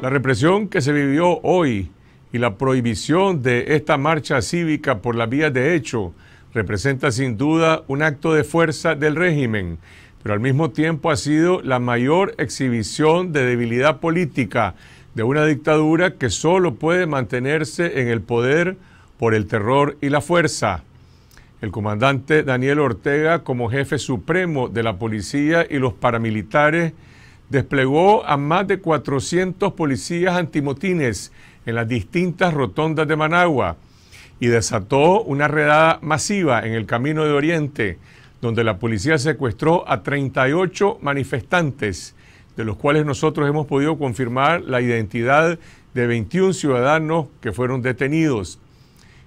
La represión que se vivió hoy y la prohibición de esta marcha cívica por la vía de hecho representa sin duda un acto de fuerza del régimen, pero al mismo tiempo ha sido la mayor exhibición de debilidad política de una dictadura que solo puede mantenerse en el poder por el terror y la fuerza. El comandante Daniel Ortega, como jefe supremo de la policía y los paramilitares, desplegó a más de 400 policías antimotines en las distintas rotondas de Managua y desató una redada masiva en el Camino de Oriente, donde la policía secuestró a 38 manifestantes, de los cuales nosotros hemos podido confirmar la identidad de 21 ciudadanos que fueron detenidos.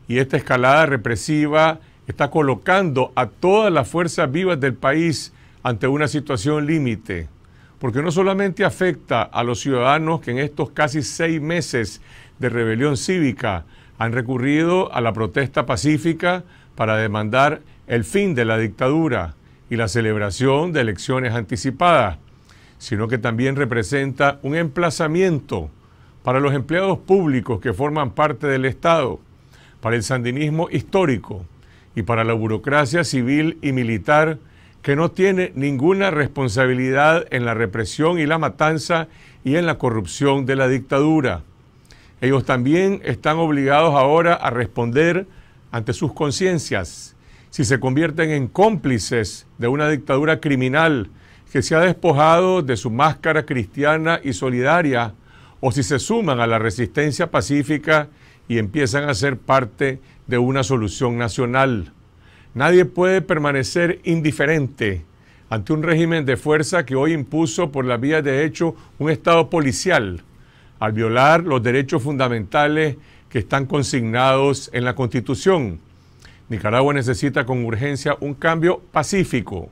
Y esta escalada represiva está colocando a todas las fuerzas vivas del país ante una situación límite porque no solamente afecta a los ciudadanos que en estos casi seis meses de rebelión cívica han recurrido a la protesta pacífica para demandar el fin de la dictadura y la celebración de elecciones anticipadas, sino que también representa un emplazamiento para los empleados públicos que forman parte del Estado, para el sandinismo histórico y para la burocracia civil y militar que no tiene ninguna responsabilidad en la represión y la matanza y en la corrupción de la dictadura. Ellos también están obligados ahora a responder ante sus conciencias si se convierten en cómplices de una dictadura criminal que se ha despojado de su máscara cristiana y solidaria, o si se suman a la resistencia pacífica y empiezan a ser parte de una solución nacional. Nadie puede permanecer indiferente ante un régimen de fuerza que hoy impuso por la vía de hecho un Estado policial, al violar los derechos fundamentales que están consignados en la Constitución. Nicaragua necesita con urgencia un cambio pacífico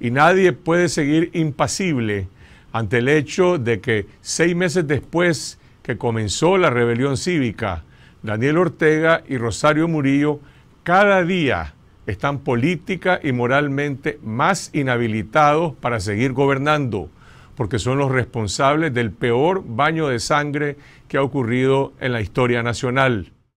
y nadie puede seguir impasible ante el hecho de que seis meses después que comenzó la rebelión cívica, Daniel Ortega y Rosario Murillo cada día están política y moralmente más inhabilitados para seguir gobernando, porque son los responsables del peor baño de sangre que ha ocurrido en la historia nacional.